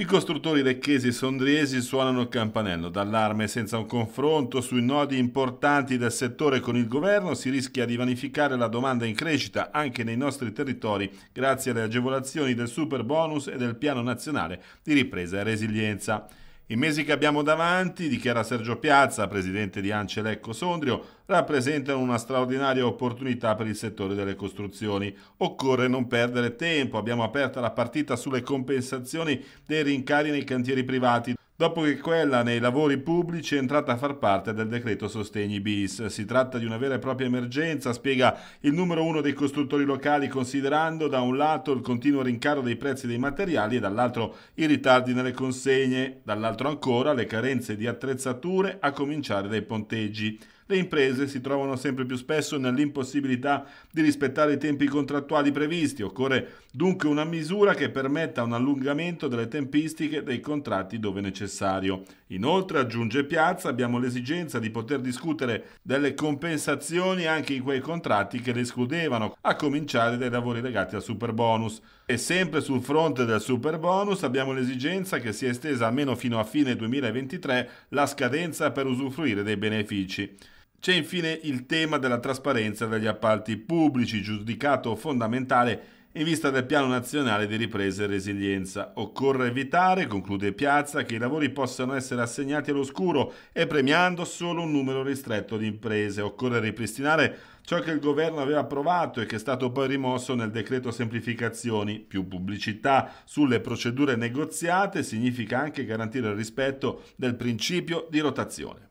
I costruttori lecchesi e sondriesi suonano il campanello d'allarme. Senza un confronto sui nodi importanti del settore con il governo si rischia di vanificare la domanda in crescita anche nei nostri territori grazie alle agevolazioni del super bonus e del piano nazionale di ripresa e resilienza. I mesi che abbiamo davanti, dichiara Sergio Piazza, presidente di Ancelecco Sondrio, rappresentano una straordinaria opportunità per il settore delle costruzioni. Occorre non perdere tempo, abbiamo aperto la partita sulle compensazioni dei rincari nei cantieri privati dopo che quella nei lavori pubblici è entrata a far parte del decreto sostegni bis. Si tratta di una vera e propria emergenza, spiega il numero uno dei costruttori locali, considerando da un lato il continuo rincaro dei prezzi dei materiali e dall'altro i ritardi nelle consegne, dall'altro ancora le carenze di attrezzature, a cominciare dai ponteggi le imprese si trovano sempre più spesso nell'impossibilità di rispettare i tempi contrattuali previsti. Occorre dunque una misura che permetta un allungamento delle tempistiche dei contratti dove necessario. Inoltre, aggiunge Piazza, abbiamo l'esigenza di poter discutere delle compensazioni anche in quei contratti che le escludevano, a cominciare dai lavori legati al super bonus. E sempre sul fronte del super bonus abbiamo l'esigenza che sia estesa almeno fino a fine 2023 la scadenza per usufruire dei benefici. C'è infine il tema della trasparenza degli appalti pubblici, giudicato fondamentale in vista del Piano Nazionale di Ripresa e Resilienza. Occorre evitare, conclude Piazza, che i lavori possano essere assegnati all'oscuro e premiando solo un numero ristretto di imprese. Occorre ripristinare ciò che il governo aveva approvato e che è stato poi rimosso nel decreto semplificazioni. Più pubblicità sulle procedure negoziate significa anche garantire il rispetto del principio di rotazione.